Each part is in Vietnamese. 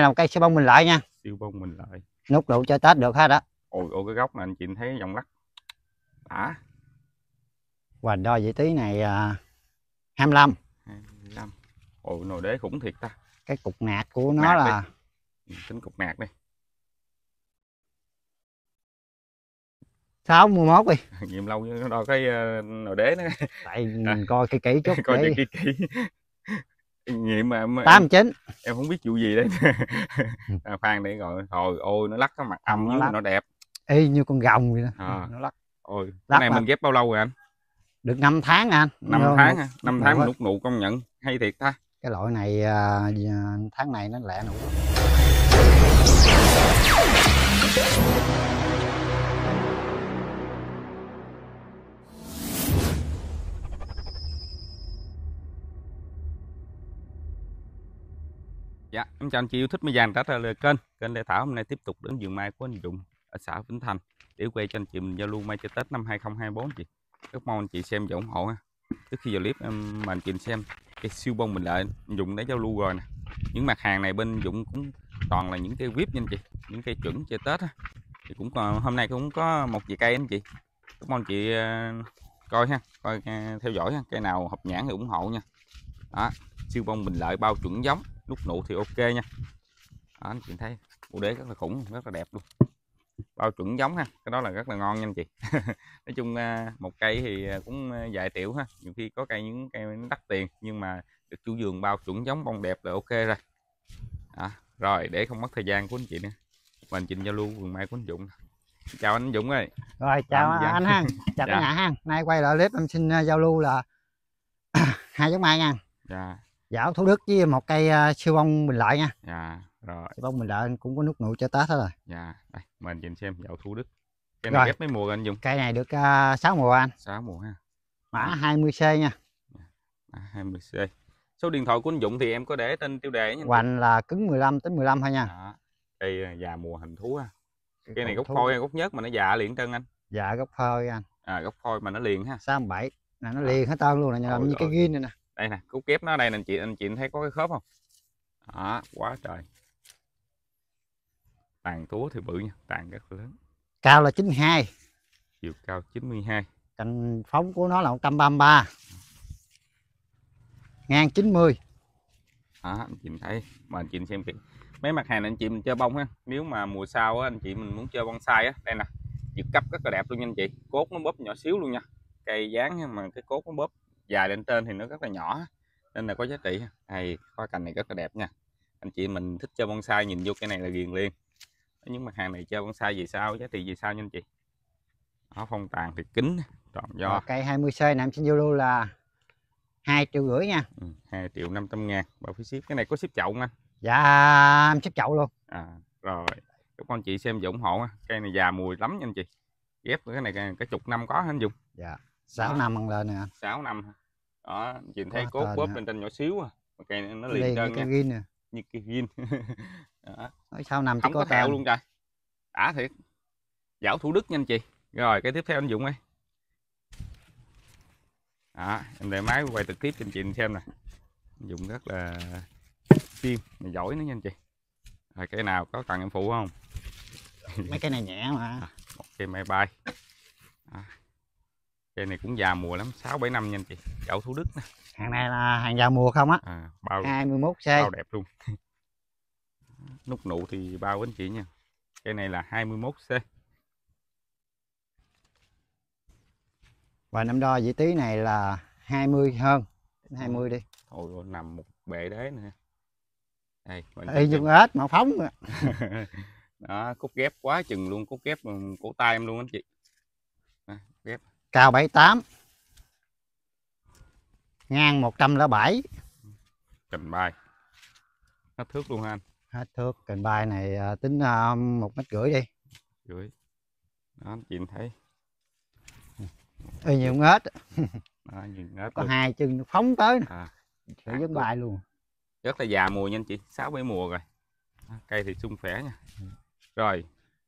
này là một cây siêu bông mình lại nha siêu bông mình lại nút đủ cho tết được hết á ôi ôi cái góc này anh chị thấy dòng lắc đã hoành đo vị trí này uh, 25 25 ôi nồi đế khủng thiệt ta cái cục nạt của nó nạt là đi. Ừ, tính cục nạt đi 6 11 đi. Nghiệm lâu nó đo cái ờ, nồi đế nó. Tại mình coi cái kỹ chút coi để... kỹ kỹ nghiệm mà em, tám chín em không biết vụ gì đấy ừ. à, phan để gọi thôi ôi nó lắc cái mặt âm nó, lắc. nó đẹp y như con rồng vậy đó à. Ừ, nó lắc ôi lắc cái này mà. mình ghép bao lâu rồi anh được 5 tháng à anh 5 Vô, tháng 5 à? tháng nút nụ công nhận hay thiệt ta cái loại này à, tháng này nó lẹ nụ Dạ, em chào anh chị yêu thích mai vàng đã trở lại kênh. Kênh Lê Thảo hôm nay tiếp tục đến vườn mai của anh Dũng ở xã Vĩnh Thành để quay cho anh chị mình giao lưu mai cho Tết năm 2024 chị. Rất mong anh chị xem và ủng hộ ha. Trước khi vào clip em mà anh chị xem cái siêu bông mình lại anh Dũng đã giao lưu rồi nè. Những mặt hàng này bên Dũng cũng toàn là những cây quýt nha anh chị, những cây chuẩn cho Tết ha. Thì cũng còn hôm nay cũng có một vài cây anh chị. Rất mong anh chị ờ, coi ha, coi ờ, theo dõi ha, cây nào hợp nhãn thì ủng hộ nha. Đó, siêu bông bình lợi bao chuẩn giống nút nụ thì ok nha đó, à, anh chị thấy bộ đế rất là khủng rất là đẹp luôn bao chuẩn giống ha cái đó là rất là ngon nha anh chị nói chung à, một cây thì à, cũng dài tiểu ha nhiều khi có cây những cây đắt tiền nhưng mà được chủ vườn bao chuẩn giống bông đẹp là ok rồi đó. rồi để không mất thời gian của anh chị nữa mình trình giao lưu vườn mai của anh Dũng chào anh Dũng ơi rồi chào anh, anh Hằng chào dạ. nhà Hằng nay quay lại clip em xin giao lưu là hai giống mai nha dạ dảo dạ, thủ đức với một cây uh, siêu bông bình lợi nha dạ rồi siêu bông bình lợi cũng có nước nụ cho tết hết rồi dạ đây mình nhìn xem dạo thủ đức cây này ghép mấy mùa anh dùng cây này được à, uh, 6 mùa anh 6 mùa ha mã 20 c nha dạ, mã 20 c số điện thoại của anh Dũng thì em có để tên tiêu đề nha hoành là cứng 15 tính 15 thôi nha Đó. Dạ. cây à, già mùa hình thú ha cây, này gốc thú. phôi gốc nhớt mà nó già liền trơn anh dạ gốc phôi anh à gốc phôi mà nó liền ha 67 là nó liền hết trơn luôn nè làm như cái ghi này nè đây nè cú kép nó đây anh chị anh chị thấy có cái khớp không đó quá trời tàn túa thì bự nha tàn rất lớn cao là 92 chiều cao 92 cành phóng của nó là 133 ngang 90 đó anh chị thấy mà anh chị xem kìa mấy mặt hàng anh chị mình chơi bông ha nếu mà mùa sau á, anh chị mình muốn chơi bonsai á đây nè nhiệt cấp rất là đẹp luôn nha anh chị cốt nó bóp nhỏ xíu luôn nha cây dáng mà cái cốt nó bóp dài lên trên thì nó rất là nhỏ nên là có giá trị này hoa cành này rất là đẹp nha anh chị mình thích chơi bonsai nhìn vô cái này là ghiền liền những mặt hàng này chơi bonsai vì sao giá trị vì sao nha anh chị nó phong tàn thì kính toàn do cây 20 c này em xin vô là hai triệu rưỡi nha ừ, triệu năm trăm ngàn bao phí ship cái này có ship chậu nha dạ em ship chậu luôn à, rồi các con chị xem và ủng hộ cây này già mùi lắm nha anh chị ghép cái này cái chục năm có hả anh dùng dạ 6 năm ăn lên nè sáu năm đó nhìn thấy cốt bóp lên trên nhỏ xíu à mà cây nó liền Đây, trơn nha như cây gin đó. sao nằm không có theo luôn trời đã thiệt giảo thủ đức nha anh chị rồi cái tiếp theo anh dụng ấy đó em để máy quay trực tiếp cho anh chị xem nè dụng rất là chuyên mà giỏi nữa nha anh chị rồi cái nào có cần em phụ không mấy cái này nhẹ mà à, một cây máy bay à cây này cũng già mùa lắm 6 7 năm nha anh chị chậu Thủ Đức nè hàng này là hàng già mùa không á à, bao 21 c bao đẹp luôn nút nụ thì bao anh chị nha cây này là 21 c và năm đo vị trí này là 20 hơn 20 ừ. đi Ôi, ôi nằm một bệ đế nữa đây y dùng ếch mà phóng đó cúc ghép quá chừng luôn cúc ghép cổ tay em luôn anh chị cao 78 ngang 107 cành bay hết thước luôn anh hết thước cành bay này à, tính à, một mét rưỡi đi rưỡi đó chị thấy Ê, nhiều ngớt, đó, nhiều có luôn. hai chân phóng tới nè à, à giống bài luôn rất là già mùa nha anh chị sáu bảy mùa rồi cây thì sung khỏe nha ừ. rồi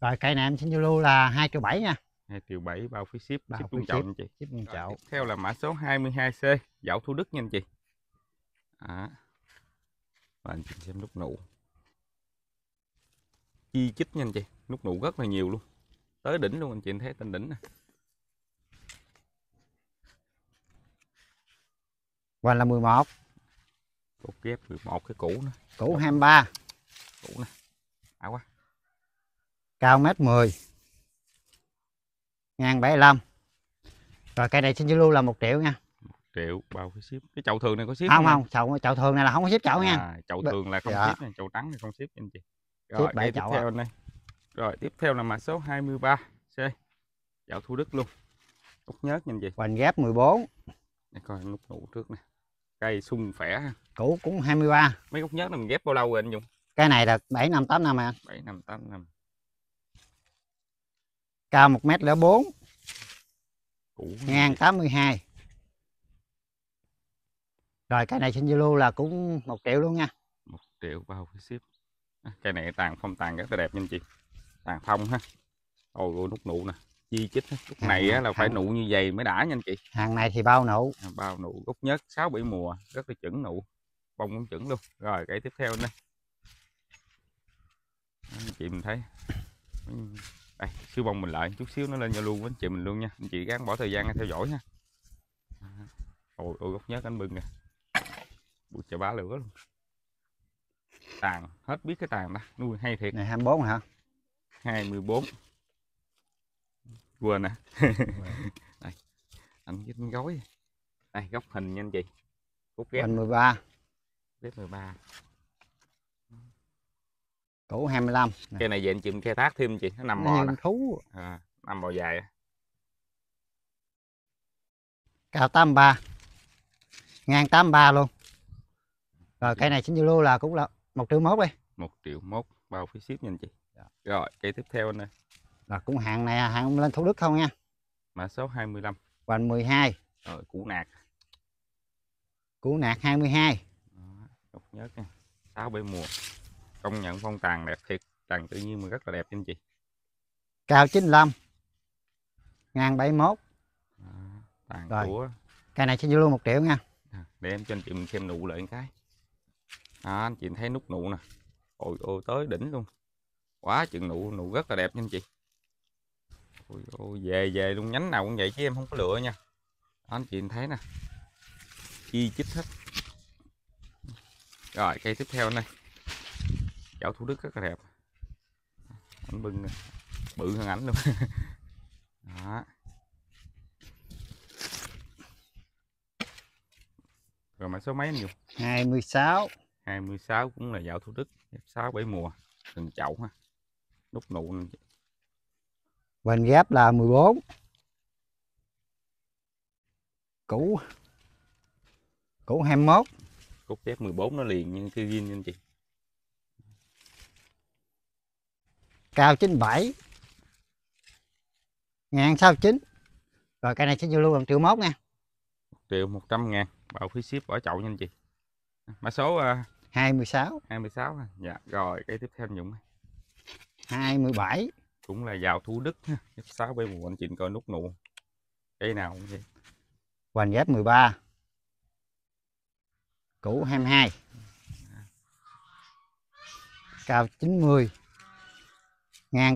rồi cây này em xin giao lưu là hai triệu bảy nha hai triệu bảy bao phí ship bao ship luôn chậu anh chị ship luôn chậu tiếp theo là mã số 22 c dạo thu đức nha anh chị à. và anh chị xem nút nụ chi chít nha anh chị nút nụ rất là nhiều luôn tới đỉnh luôn anh chị thấy tên đỉnh nè và là 11 Cột ghép 11 cái cũ nữa Cũ 23 Cũ nè Ảo quá Cao mét 10 ngang 75 rồi cây này xin lưu là một triệu nha 1 triệu bao cái ship cái chậu thường này có ship không không chậu chậu thường này là không có ship chậu à, nha chậu thường là không dạ. ship chậu trắng này không ship anh chị rồi ship chậu tiếp à. theo này rồi tiếp theo là mã số 23 C chậu Thu Đức luôn út nhớt nhìn gì hoành ghép 14 để coi nút nụ trước nè cây sung khỏe cũ cũng 23 mấy út nhớt là mình ghép bao lâu rồi anh dùng cái này là 7 năm 8 năm à 7 năm 8 năm cao 1m04 ngang 82 rồi cái này xin Zalo là cũng 1 triệu luôn nha 1 triệu bao phí ship à, cái này tàn phong tàn rất là đẹp nha anh chị tàn phong ha ôi nút nụ nè chi chít lúc này á, là phải nụ như vậy mới đã nha anh chị hàng này thì bao nụ à, bao nụ gốc nhất 6 7 mùa rất là chuẩn nụ bông cũng chuẩn luôn rồi cái tiếp theo đây anh chị mình thấy đây siêu bông mình lại chút xíu nó lên cho luôn với anh chị mình luôn nha anh chị gắn bỏ thời gian theo dõi nha ôi ôi gốc nhớt anh bưng nè bụi chà bá lửa luôn tàn hết biết cái tàn đó nuôi hay thiệt này 24 hả 24 quên nè à. đây anh với gói đây góc hình nha anh chị bút ghép 13 bếp 13 củ 25 này. cây này về anh chị khai thác thêm chị nó nằm bò thú à, nằm bò dài cao 83 ngang 83 luôn rồi cây này xin lưu là cũng là một triệu mốt đi một triệu mốt bao phí ship nhìn chị dạ. rồi cây tiếp theo anh ơi là cũng hàng này hàng lên Thủ Đức không nha mã số 25 hoành 12 rồi củ nạc củ nạc 22 mươi hai nhớ nha sáu bảy mùa công nhận phong tàn đẹp thiệt tàn tự nhiên mà rất là đẹp anh chị cao 95 1071 à, tàn rồi của... cây này sẽ vô luôn một triệu nha à, để em cho anh chị mình xem nụ lại cái à, anh chị thấy nút nụ nè ôi ôi tới đỉnh luôn quá chừng nụ nụ rất là đẹp nha anh chị ôi ôi về về luôn nhánh nào cũng vậy chứ em không có lựa nha đó, anh chị thấy nè chi chích hết rồi cây tiếp theo này chảo thủ đức rất là đẹp ảnh bưng à, bự hơn ảnh luôn đó rồi mã số mấy nhiều 26 26 cũng là dạo thủ đức F6 bảy mùa từng chậu ha nút nụ hoành ghép là 14 cũ cũ 21 cúc ghép 14 nó liền nhưng cái riêng anh chị cao 97 ngàn sao chín rồi cây này sẽ vô lưu bằng triệu mốt nha triệu 100 ngàn bảo phí ship bỏ chậu nhanh chị mã số uh, 26 26 dạ rồi cây tiếp theo dụng 27 cũng là vào Thủ Đức F6 b một anh chị coi nút nụ cây nào cũng vậy hoành giáp 13 cũ 22 cao 90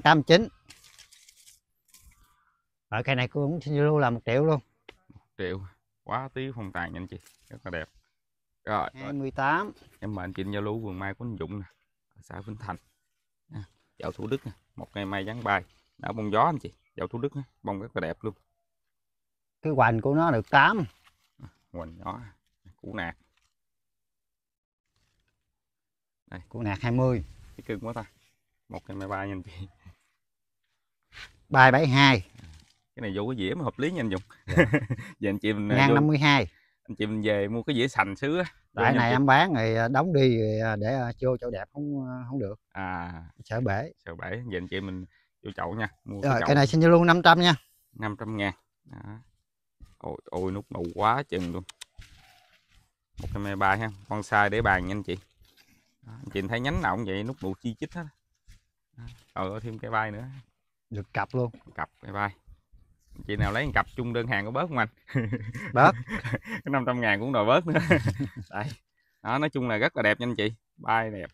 tám chín. ở cây này cũng lưu là một triệu luôn một triệu quá tí phong tàn nha anh chị rất là đẹp rồi tám em mời anh chị Zalo vườn mai của anh Dũng nè ở xã Vĩnh Thành à, dạo Thủ Đức nè một ngày mai dán bay đã bông gió anh chị dạo Thủ Đức nè bông rất là đẹp luôn cái hoành của nó được tám. hoành nhỏ củ nạc đây củ nạc hai mươi, cái cưng quá ta một cây mai ba nha anh chị ba bảy hai cái này vô cái dĩa mà hợp lý nha anh dùng dạ. giờ anh chị mình à, ngang năm mươi hai anh chị mình về mua cái dĩa sành sứ á tại này em bán rồi à, đóng đi rồi à, để vô chỗ đẹp không không được à sợ bể sợ bể giờ anh chị mình vô chậu nha mua rồi, cái, cái này xin cho luôn 500 nha 500 ngàn Đó. ôi ôi nút màu quá chừng luôn một cái mê ba ha con sai để bàn nha anh chị Đó, anh chị thấy nhánh nào cũng vậy nút màu chi chít hết rồi ờ, thêm cái bay nữa được cặp luôn cặp cái bay chị nào lấy cặp chung đơn hàng có bớt không anh bớt cái 500 ngàn cũng đòi bớt nữa đấy đó nói chung là rất là đẹp nha anh chị bay đẹp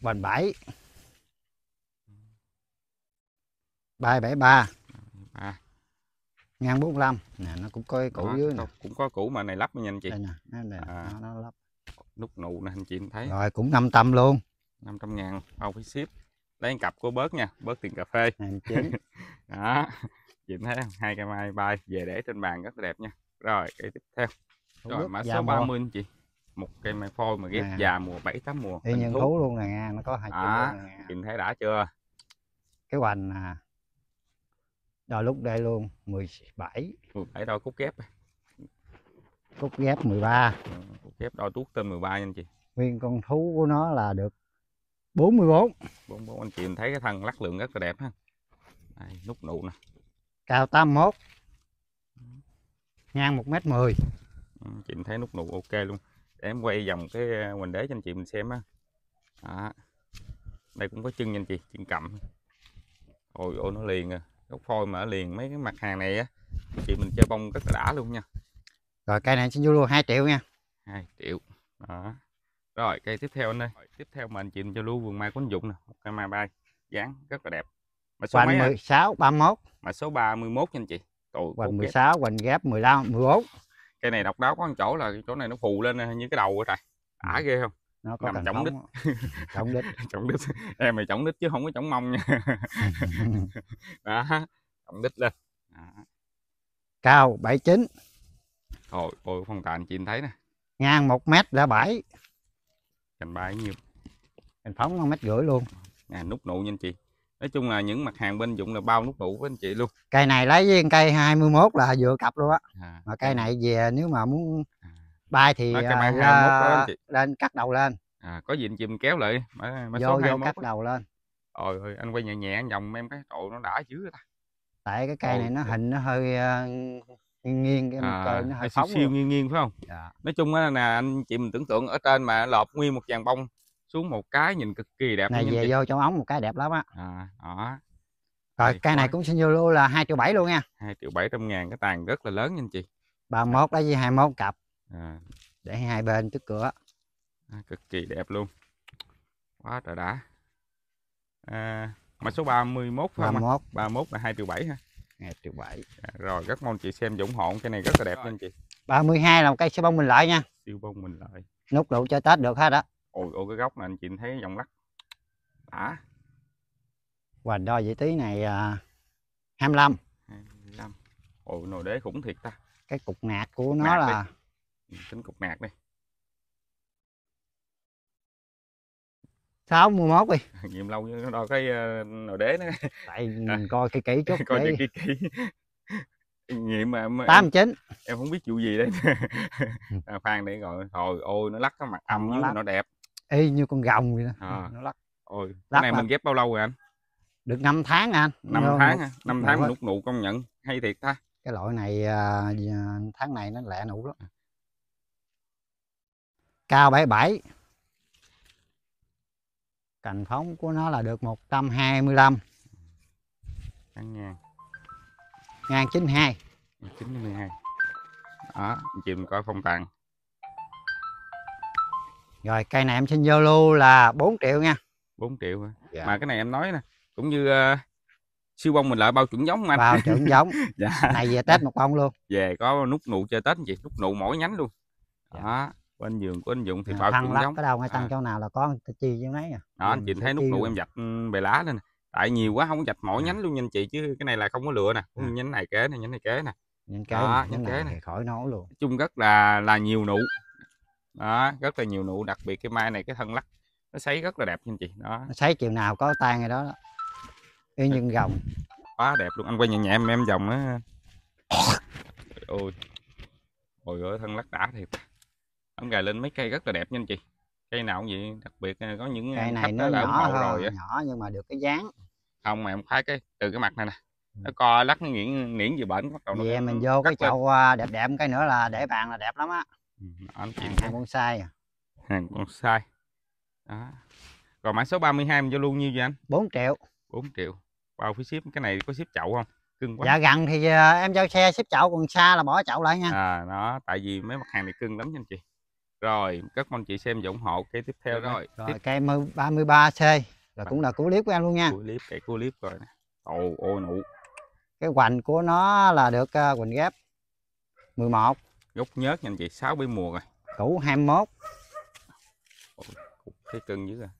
bền bãi bay bảy ba ngang 45 nè nó cũng có cũ đó, dưới nè cũng có cũ mà này lắp nha anh chị đây nè, đây nè. À, nó, nó lắp nút nụ nè anh chị thấy rồi cũng năm tâm luôn 500 ngàn bao phí ship lấy cặp của bớt nha bớt tiền cà phê đó chị thấy không hai cây mai bay về để trên bàn rất đẹp nha rồi cây tiếp theo rồi mã số 30 mươi chị một cây mai phôi mà ghép à. già mùa 7 tám mùa y nhân thú. thú luôn nè à, nha nó có hai à, chị thấy đã chưa cái hoành à đo lúc đây luôn 17 17 đo cúc ghép cúc ghép 13 cúc ghép đo tuốt tên 13 nha chị nguyên con thú của nó là được 44 44 anh chị mình thấy cái thân lắc lượng rất là đẹp ha Đây, nút nụ nè cao 81 ngang 1m10 ừ, chị thấy nút nụ ok luôn em quay vòng cái à, hoành đế cho anh chị mình xem á đây cũng có chân nha anh chị chân cầm ôi ôi nó liền à gốc phôi mà liền mấy cái mặt hàng này á chị mình chơi bông rất là đã luôn nha rồi cây này xin vô luôn 2 triệu nha 2 triệu đó rồi cây tiếp theo anh đây. tiếp theo mà anh chị cho lưu vườn mai của anh dụng nè cây mai bay dáng rất là đẹp mà số hoành 16 31 mà số 31 nha anh chị Trời, hoành 16 hoành ghép 15 14 cây này độc đáo có một chỗ là chỗ này nó phù lên như cái đầu của trời ả ừ. ghê không nó có chống đít chống đít chống đít em mày chống đít chứ không có chống mông nha đó chống đít lên đó. cao 79 Thôi, ôi phong tà anh chị thấy nè ngang một mét là bảy cành bay nhiều cành phóng một mét rưỡi luôn à, nút nụ nha anh chị nói chung là những mặt hàng bên dụng là bao nút nụ với anh chị luôn cây này lấy với cây 21 là vừa cặp luôn á à, mà cây này về nếu mà muốn à. bay thì nói, ra, à, đó, lên cắt đầu lên à, có gì anh chị mình kéo lại mà, mà vô, số vô cắt đó. đầu lên ôi ơi anh quay nhẹ nhẹ vòng em cái độ nó đã chứ. ta tại cái cây này nó hình nó hơi uh, nghiêng cái à, chơi nó hơi siêu, siêu nghiêng nghiêng phải không dạ. nói chung là anh chị mình tưởng tượng ở trên mà lọt nguyên một dàn bông xuống một cái nhìn cực kỳ đẹp này về chị. vô trong ống một cái đẹp lắm á à, đó rồi cây này cũng xin vô là hai triệu bảy luôn nha hai triệu bảy trăm ngàn cái tàn rất là lớn nha anh chị 31 đó với 21 cặp à. để hai bên trước cửa à, cực kỳ đẹp luôn quá trời đã à, mã số 31 phải 31. không 31 31 là 2 triệu 7 ha ngày triệu 7 rồi rất mong chị xem ủng hộ cái này rất là đẹp anh chị 32 là một cây siêu bông mình lại nha siêu bông mình lại nút đủ cho Tết được hết đó ôi ôi cái góc này anh chị thấy dòng lắc đã và đo vị trí này uh, 25 25 ôi nồi đế khủng thiệt ta cái cục nạt của nó nạt là đi. Ừ, tính cục nạt đi sáu mười mốt đi nghiệm lâu nó đo cái ờ, nồi đế nó tại à, coi cái kỹ chút coi cái kỹ nghiệm mà em, tám chín em không biết vụ gì đấy ừ. à, phan để gọi thôi ôi nó lắc cái mặt âm nó, nó đẹp y như con rồng vậy đó à. Ừ, nó lắc ôi lắc cái này mà. mình ghép bao lâu rồi anh được 5 tháng à anh 5 Vô, tháng 5 à? tháng nút nụ công nhận hay thiệt ta cái loại này ờ, tháng này nó lẹ nụ lắm à. cao 77 cành phóng của nó là được 125 trăm ngang, ngang chín hai chín mươi hai đó chị mình có phong tặng rồi cây này em xin lưu là 4 triệu nha 4 triệu hả? Dạ. mà cái này em nói nè cũng như uh, siêu bông mình lại bao chuẩn giống anh, bao chuẩn giống dạ. này về tết một bông luôn về có nút nụ chơi tết gì, nút nụ mỗi nhánh luôn dạ. đó của anh Dường của anh Dũng thì à, phao cũng giống cái đầu ngay tăng à. chỗ nào là có chi chứ mấy à đó anh nhìn thấy nút nụ em dạch ừ, bề lá lên tại nhiều quá không có dạch mỗi ừ. nhánh luôn nha anh chị chứ cái này là không có lựa nè à. nhánh này kế nè nhánh này kế nè nhánh kế đó, nhánh, kế này khỏi nói luôn chung rất là là nhiều nụ đó rất là nhiều nụ đặc biệt cái mai này cái thân lắc nó sấy rất là đẹp nha anh chị đó nó sấy chiều nào có tan rồi đó y nhân gồng quá đẹp luôn anh quay nhẹ nhẹ em em vòng á ôi ôi ơi thân lắc đã thiệt ông gài lên mấy cây rất là đẹp nha anh chị cây nào cũng vậy đặc biệt à, có những à, cây này nó nhỏ hơn rồi nhỏ nhưng mà được cái dáng không mà em khoái cái từ cái mặt này nè ừ. nó co lắc nó nghiễn nghiễn về bệnh bắt đầu nó mình vô cái chậu lên. À, đẹp đẹp cái nữa là để bàn là đẹp lắm á ừ, anh chị hàng bonsai à hàng bonsai đó rồi mã số 32 mình cho luôn nhiêu vậy anh 4 triệu 4 triệu bao phí ship cái này có ship chậu không cưng quá dạ gần thì em giao xe ship chậu còn xa là bỏ chậu lại nha à nó tại vì mấy mặt hàng này cưng lắm nha anh chị rồi, các con chị xem và ủng hộ cây tiếp theo rồi. Rồi, tiếp... cây 33C là cũng là cú clip của em luôn nha. Cú clip, cây cú clip rồi nè. Ồ, ô nụ. Cái hoành của nó là được uh, hoành ghép 11. Gốc nhớt nha anh chị, 6 bảy mùa rồi. Củ 21. Ôi, thấy cưng dữ rồi. À.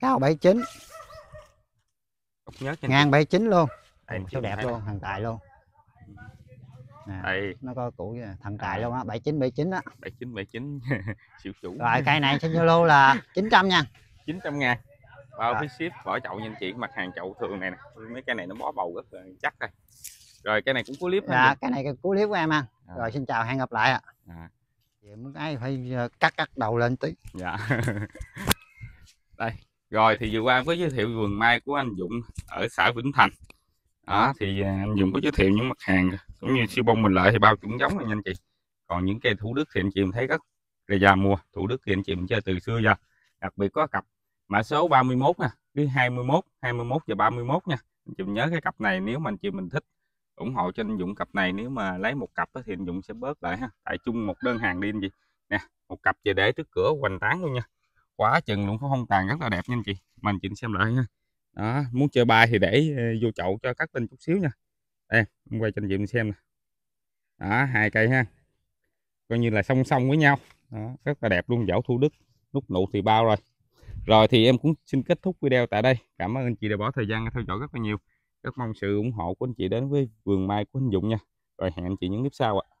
Cao 79. nhớt nha. Ngang 79 luôn. Đây, Ồ, đẹp luôn, hàng tài luôn đây. À, nó có cũ thằng trại à. luôn á 7979 á 7979 siêu chủ rồi cây này trên Zalo là 900 nha 900 ngàn bao phí ship vỏ chậu nha anh chị mặt hàng chậu thường này nè mấy cái này nó bó bầu rất là chắc đây rồi cái này cũng cú clip dạ cái này cú clip của em ăn à. rồi xin chào hẹn gặp lại ạ à. muốn ai phải ờ, cắt cắt đầu lên tí dạ đây rồi thì vừa qua em có giới thiệu vườn mai của anh Dũng ở xã Vĩnh Thành đó thì à, anh Dũng có giới thiệu những mặt hàng cũng như siêu bông mình lại thì bao chuẩn giống nha anh chị còn những cây thủ đức thì anh chị mình thấy rất là già mua thủ đức thì anh chị mình chơi từ xưa ra đặc biệt có cặp mã số 31 nè cái 21 21 và 31 nha anh chị mình nhớ cái cặp này nếu mà anh chị mình thích ủng hộ cho anh Dũng cặp này nếu mà lấy một cặp thì anh Dũng sẽ bớt lại ha tại chung một đơn hàng đi anh chị nè một cặp về để trước cửa hoành tán luôn nha quá chừng luôn có không tàn rất là đẹp nha anh chị mình chỉnh xem lại nha đó muốn chơi bài thì để ờ, vô chậu cho cắt tinh chút xíu nha đây quay cho anh chị mình xem nè đó hai cây ha coi như là song song với nhau đó, rất là đẹp luôn dẫu thu đức nút nụ thì bao rồi rồi thì em cũng xin kết thúc video tại đây cảm ơn anh chị đã bỏ thời gian theo dõi rất là nhiều rất mong sự ủng hộ của anh chị đến với vườn mai của anh Dũng nha rồi hẹn anh chị những clip sau ạ